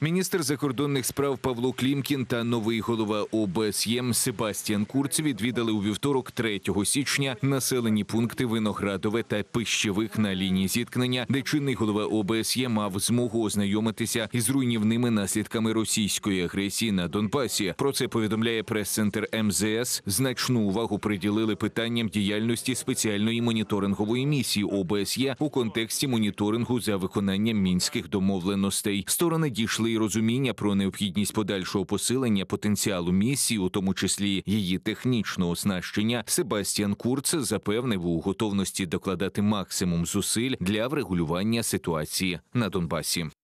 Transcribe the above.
Міністр закордонних справ Павло Клімкін та новий голова ОБСЄМ Себастіан Курц відвідали у вівторок 3 січня населені пункти виноградове та пищевих на лінії зіткнення, де чинний голова ОБСЄ мав змогу ознайомитися із руйнівними наслідками російської агресії на Донбасі. Про це повідомляє прес-центр МЗС. Значну увагу приділили питанням діяльності спеціальної моніторингової місії ОБСЄ у контексті моніторингу за виконанням мінських домовленостей. Сторони дійшли принесли й розуміння про необхідність подальшого посилення потенціалу місії, у тому числі її технічного оснащення, Себастьян Курц запевнив у готовності докладати максимум зусиль для врегулювання ситуації на Донбасі.